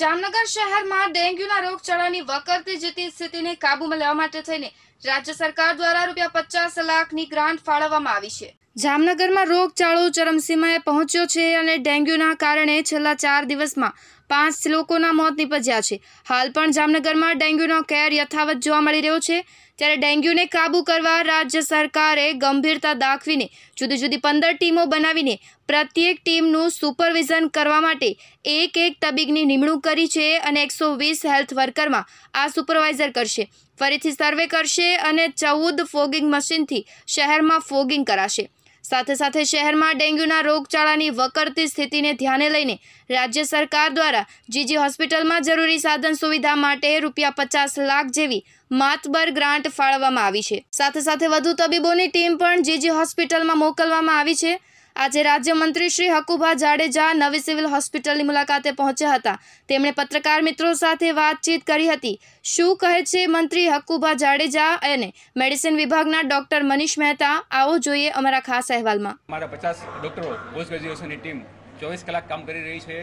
જામનગર શહેરમાં ડેન્ગ્યુના રોગચાળાની વકરતી જતી સ્થિતિને કાબૂમાં લેવા માટે થઈને રાજ્ય સરકાર દ્વારા રૂપિયા પચાસ લાખની ગ્રાન્ટ ફાળવવામાં આવી છે જામનગરમાં રોગચાળો ચરમસીમાએ પહોંચ્યો છે અને ડેન્ગ્યુના કારણે છેલ્લા ચાર દિવસમાં પાંચ લોકોના મોત નીપજ્યા છે હાલ પણ જામનગરમાં ડેન્ગ્યુનો કેર યથાવત જોવા મળી રહ્યો છે ત્યારે ડેન્ગ્યુને કાબૂ કરવા રાજ્ય સરકારે ગંભીરતા દાખવીને જુદી જુદી પંદર ટીમો બનાવીને પ્રત્યેક ટીમનું સુપરવિઝન કરવા માટે એક એક તબીબની નિમણૂક કરી છે અને એકસો વીસ હેલ્થ વર્કરમાં આ સુપરવાઇઝર કરશે ફરીથી સર્વે કરશે અને ચૌદ ફોગિંગ મશીનથી શહેરમાં ફોગિંગ કરાશે સાથે સાથે શહેરમાં ડેન્ગ્યુના રોગચાળાની વકરતી સ્થિતિને ધ્યાને લઈને રાજ્ય સરકાર દ્વારા જીજી હોસ્પિટલમાં જરૂરી સાધન સુવિધા માટે રૂપિયા પચાસ લાખ જેવી માતબર ગ્રાન્ટ ફાળવવામાં આવી છે સાથે સાથે વધુ તબીબોની ટીમ પણ જીજી હોસ્પિટલમાં મોકલવામાં આવી છે આજે રાજ્યમંત્રી શ્રી હકુભા જાડેજા નવી સિવિલ હોસ્પિટલની મુલાકાતે પહોંચ્યા હતા તેમણે પત્રકાર મિત્રો સાથે વાતચીત કરી હતી શું કહે છે મંત્રી હકુભા જાડેજા અને મેડિસિન વિભાગના ડોક્ટર મનીષ મહેતા આવો જોઈએ અમારા ખાસ અહેવાલમાં અમારા પચાસ ડોક્ટરો પોસ્ટ ગ્રેજ્યુએશનની ટીમ ચોવીસ કલાક કામ કરી રહી છે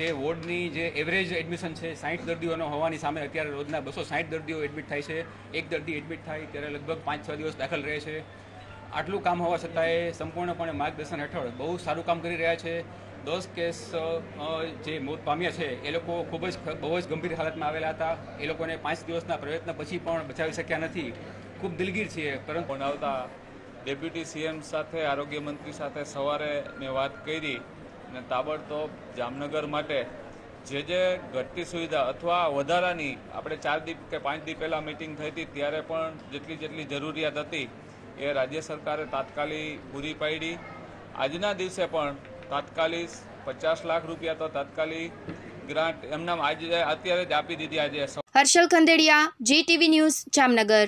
જે વોર્ડની જે એવરેજ એડમિશન છે સાઠ દર્દીઓનો હોવાની સામે અત્યારે રોજના બસો સાઠ દર્દીઓ એડમિટ થાય છે એક દર્દી એડમિટ થાય ત્યારે લગભગ પાંચ છ દિવસ દાખલ રહે છે આટલું કામ હોવા છતાંય સંપૂર્ણપણે માર્ગદર્શન હેઠળ બહુ સારું કામ કરી રહ્યા છે દસ કેસ જે મોત પામ્યા છે એ લોકો ખૂબ જ બહુ જ ગંભીર હાલતમાં આવેલા હતા એ લોકોને પાંચ દિવસના પ્રયત્ન પછી પણ બચાવી શક્યા નથી ખૂબ દિલગીર છીએ પરંતુ આવતા ડેપ્યુટી સીએમ સાથે આરોગ્ય મંત્રી સાથે સવારે મેં વાત કરી અને તાબડતોબ જામનગર માટે જે જે ઘટતી સુવિધા અથવા વધારાની આપણે ચાર દી કે પાંચ દી પહેલાં મિટિંગ થઈ હતી ત્યારે પણ જેટલી જેટલી જરૂરિયાત હતી એ રાજ્ય સરકારે તાત્કાલિક પૂરી પાડી આજના દિવસે પણ તાત્કાલિક પચાસ લાખ રૂપિયા તો તાત્કાલિક ગ્રાન્ટ એમના આજે અત્યારે જ આપી દીધી આજે હર્ષલ ખંદેડિયા જીટીવી ન્યૂઝ જામનગર